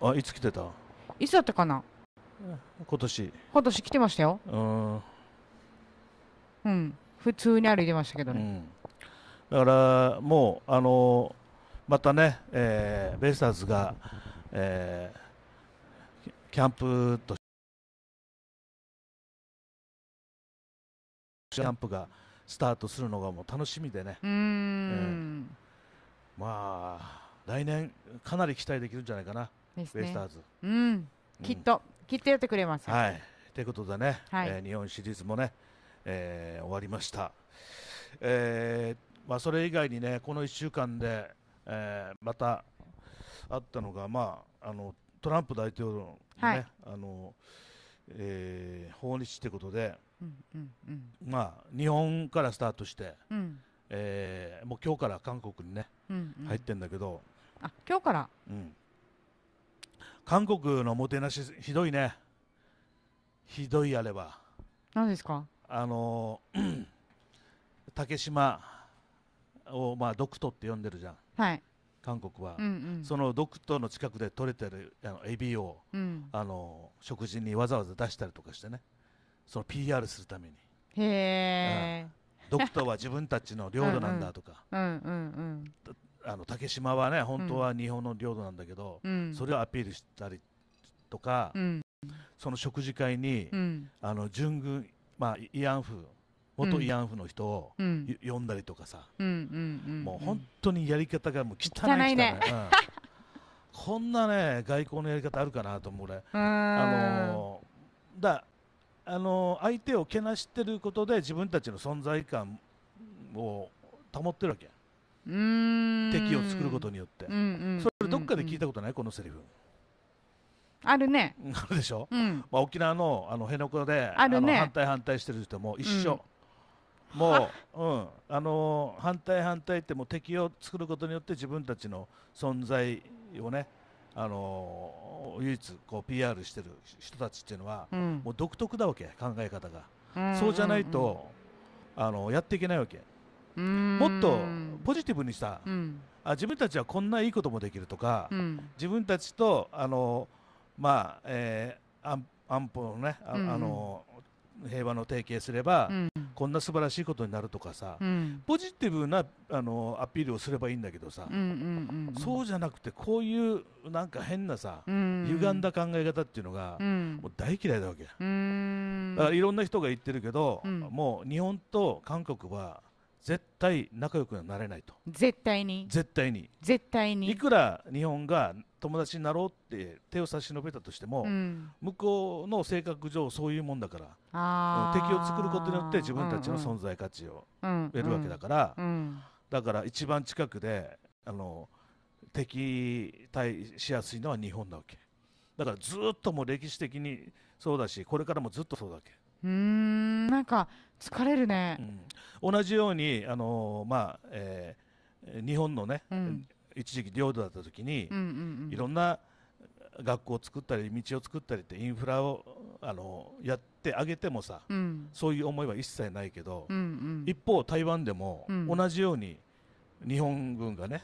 あいつ来てたいつだったかな今年今年来てましたようんうん普通に歩いてましたけどね、うん、だからもうあのまたね、えー、ベイスターズが、えー、キャンプとキャンプがスタートするのがもう楽しみでね、うん、えー、まあ来年かなり期待できるんじゃないかな。ね、ベイスターズ、うん、きっと、きっとやってくれます。はい、ということでね、はい、えー、日本シリーズもね、えー、終わりました。えー、まあそれ以外にね、この1週間で、えー、またあったのが、まああのトランプ大統領のね、はい、あの、えー、訪日ということで、うんうんうん、まあ日本からスタートして、うん、えー、もう今日から韓国にね、うんうん、入ってんだけど、あ今日から、うん、韓国のもてなしひどいねひどいあれば何ですかあの竹島をまあドクトって呼んでるじゃん、はい、韓国は、うんうん、そのドクトの近くで取れてるあのエビを、うん、あの食事にわざわざ出したりとかしてねその PR するためにへえ、うん、ドクトは自分たちの領土なんだとかうんうんうん竹島はね本当は日本の領土なんだけど、うん、それをアピールしたりとか、うん、その食事会に、うん、あの準軍、まあ、慰安婦元慰安婦の人を、呼んだりとかさ、もう本当にやり方がもう汚い汚いね、こんなね外交のやり方あるかなと思う俺。あのー、だあのー、相手をけなしてることで自分たちの存在感を保ってるわけ。敵を作ることによって、うんうん、それどっかで聞いたことない、このセリフあるねあるでしょ、うん、まあ、沖縄のあの辺野古である、反対反対してる人も一緒、うん、もう、うん、あのー、反対反対ってもう敵を作ることによって自分たちの存在をねあのー、唯一こう PR してる人たちっていうのは、うん、もう独特だわけ考え方が、うんうんうん、そうじゃないとあのー、やっていけないわけ、もっとポジティブにさ、うん、あ自分たちはこんないいこともできるとか、うん、自分たちとあの、まあえー、安安保のねあうんあの平和の提携すれば、うん、こんな素晴らしいことになるとかさ、うん、ポジティブなあのアピールをすればいいんだけどさ、うんうんうん、そうじゃなくてこういうなんか変なさ、うん歪んだ考え方っていうのが、うん、もう大嫌いだわけだからいろんな人が言ってるけど、もう日本と韓国は絶対仲良くなれないと絶対に絶対に絶対にいくら日本が友達になろうって手を差し伸べたとしても、うん、向こうの性格上そういうもんだから敵を作ることによって自分たちの存在価値を得るわけだから、うんうん、だから一番近くであの敵対しやすいのは日本なわけだからずっともう歴史的にそうだしこれからもずっとそうだわけうんなんか疲れるね、うん、同じようにあのー、まあ、えー、日本のね、うん、一時期領土だった時に、うんうんうん、いろんな学校を作ったり道を作ったりってインフラをあのー、やってあげてもさ、うん、そういう思いは一切ないけど、うんうん、一方台湾でも同じように日本軍がね、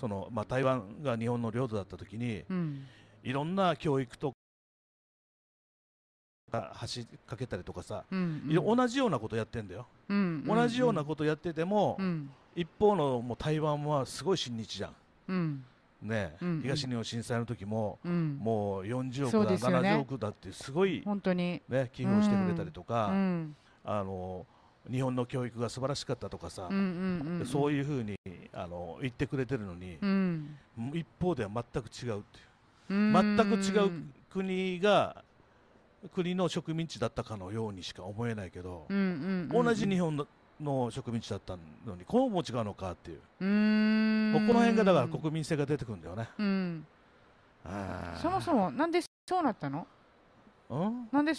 そのまあ、台湾が日本の領土だった時に、いろんな教育と走橋かけたりとかさ、うんうん、同じようなことやってんだよ、うんうんうん、同じようなことやってても、うん、一方のもう台湾はすごい親日じゃん、うん、ね、うんうん、東日本震災の時も、うん、もう40億だ、ね、70億だってすごい本当に、ね、寄付をしてくれたりとか、うん、あの日本の教育が素晴らしかったとかさ、うんうんうん、そういうふうにあの言ってくれてるのに、一方では全く違うっていう全く違う国が国の植民地だったかのようにしか思えないけど、同じ日本の植民地だったのにこうも違うのかっていうここの辺がだから国民性が出てくるんだよね、うん、そもそもなんでそうなったのんなんで